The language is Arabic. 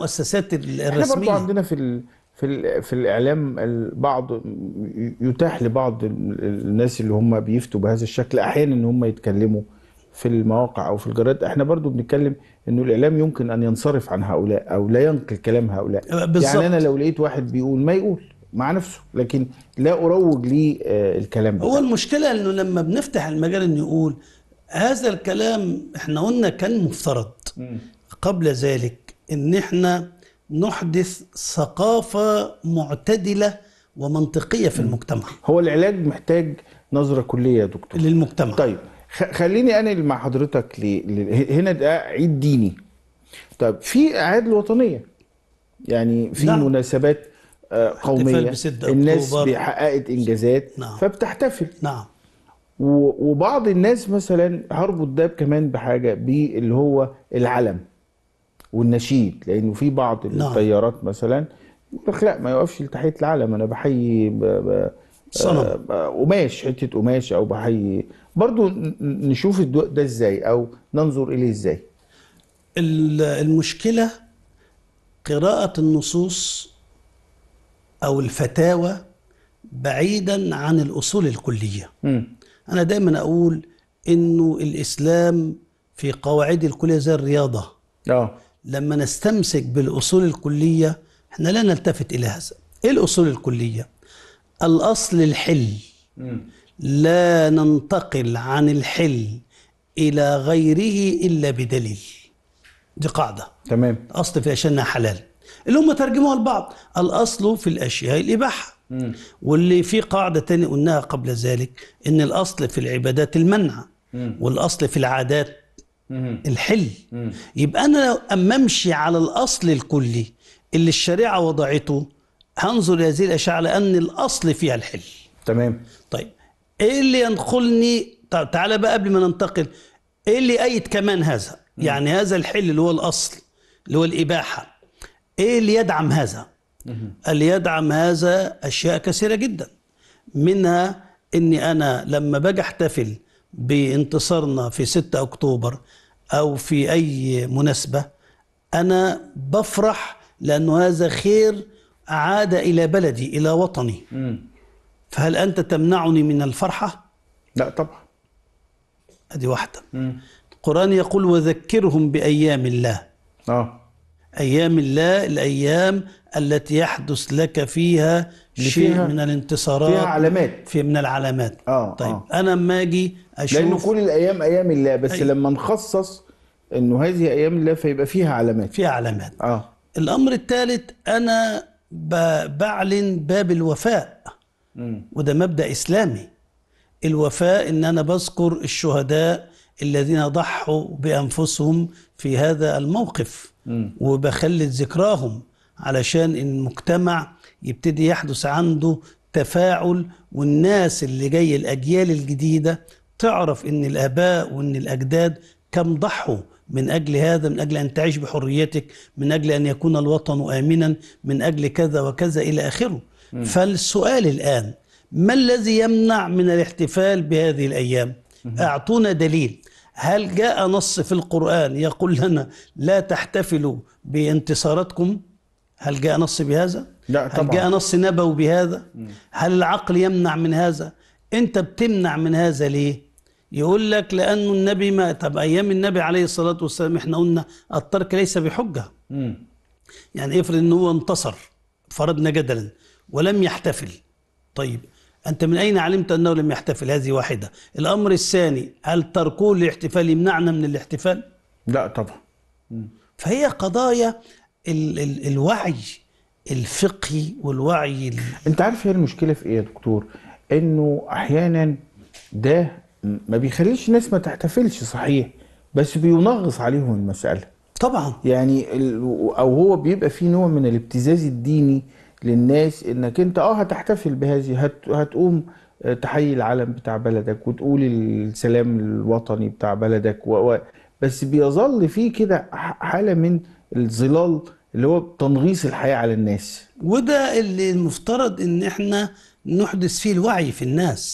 المؤسسات الرسميه احنا برضو عندنا في ال... في ال... في الاعلام البعض يتاح لبعض الناس اللي هم بيفتوا بهذا الشكل احيانا ان هم يتكلموا في المواقع او في الجرائد احنا برضو بنتكلم انه الاعلام يمكن ان ينصرف عن هؤلاء او لا ينقل كلام هؤلاء بالزبط. أه، يعني انا لو لقيت واحد بيقول ما يقول مع نفسه لكن لا اروج ليه آه، الكلام هو المشكله انه لما بنفتح المجال انه يقول هذا الكلام احنا قلنا كان مفترض قبل ذلك ان احنا نحدث ثقافه معتدله ومنطقيه في المجتمع هو العلاج محتاج نظره كليه يا دكتور للمجتمع طيب خليني انقل مع حضرتك ل... هنا ده عيد ديني طب في اعياد الوطنيه يعني في نعم. مناسبات آه، قوميه الناس حققت انجازات نعم. فبتحتفل نعم وبعض الناس مثلا هربط ده كمان بحاجه باللي هو العلم والنشيد لانه في بعض نعم. التيارات مثلا لا ما يقفش لتحيه العلم انا بحيي صنم آه، قماش حته قماش او بحيي برضو نشوف الدواء ده ازاي او ننظر اليه ازاي المشكله قراءه النصوص او الفتاوى بعيدا عن الاصول الكليه م. انا دايما اقول انه الاسلام في قواعد الكليه زي الرياضه اه لما نستمسك بالأصول الكلية احنا لا نلتفت إلى هذا إيه الأصول الكلية؟ الأصل الحل لا ننتقل عن الحل إلى غيره إلا بدليل دي قاعدة تمام الأصل في أشياء حلال اللي هم ترجموها لبعض الأصل في الأشياء الإباحة واللي في قاعدة ثانيه قلناها قبل ذلك إن الأصل في العبادات المنع والأصل في العادات الحل يبقى انا اما امشي على الاصل الكلي اللي الشريعه وضعته هنظر لهذه الاشياء على ان الاصل فيها الحل تمام طيب ايه اللي ينقلني تعالى بقى قبل ما ننتقل ايه اللي ايد كمان هذا مم. يعني هذا الحل اللي هو الاصل اللي هو الاباحه ايه اللي يدعم هذا مم. اللي يدعم هذا اشياء كثيره جدا منها اني انا لما باجي احتفل بانتصارنا في 6 أكتوبر أو في أي مناسبة أنا بفرح لأنه هذا خير عاد إلى بلدي إلى وطني فهل أنت تمنعني من الفرحة؟ لا طبعا أدي واحدة القرآن يقول وذكرهم بأيام الله آه. أيام الله الأيام التي يحدث لك فيها شيء فيها من الانتصارات فيها علامات في من العلامات آه. طيب آه. أنا لما أجي أشوف لانه كل الايام ايام الله بس أي. أيوة. لما نخصص انه هذه ايام الله فيبقى فيها علامات فيها علامات اه الامر الثالث انا بعلن باب الوفاء م. وده مبدا اسلامي الوفاء ان انا بذكر الشهداء الذين ضحوا بانفسهم في هذا الموقف م. وبخلد ذكراهم علشان المجتمع يبتدي يحدث عنده تفاعل والناس اللي جاي الاجيال الجديده تعرف ان الاباء وان الاجداد كم ضحوا من اجل هذا من اجل ان تعيش بحريتك من اجل ان يكون الوطن امنا من اجل كذا وكذا الى اخره فالسؤال الان ما الذي يمنع من الاحتفال بهذه الايام اعطونا دليل هل جاء نص في القران يقول لنا لا تحتفلوا بانتصاراتكم هل جاء نص بهذا لا طبعا. هل جاء نص نبوي بهذا هل العقل يمنع من هذا انت بتمنع من هذا ليه يقول لك لانه النبي ما طب ايام النبي عليه الصلاه والسلام احنا قلنا الترك ليس بحجه مم. يعني افرض ان هو انتصر فرضنا جدلا ولم يحتفل طيب انت من اين علمت انه لم يحتفل هذه واحده الامر الثاني هل تركوا للاحتفال يمنعنا من الاحتفال لا طبعا مم. فهي قضايا ال ال الوعي الفقهي والوعي ال... انت عارف هي المشكله في ايه يا دكتور انه احيانا ده ما بيخليش ناس ما تحتفلش صحيح بس بينغص عليهم المسألة طبعا يعني أو هو بيبقى فيه نوع من الابتزاز الديني للناس انك انت اه هتحتفل بهذه هت هتقوم آه، تحيي العلم بتاع بلدك وتقول السلام الوطني بتاع بلدك و و بس بيظل فيه كده حاله من الظلال اللي هو تنغيص الحياه على الناس وده اللي المفترض ان احنا نحدث فيه الوعي في الناس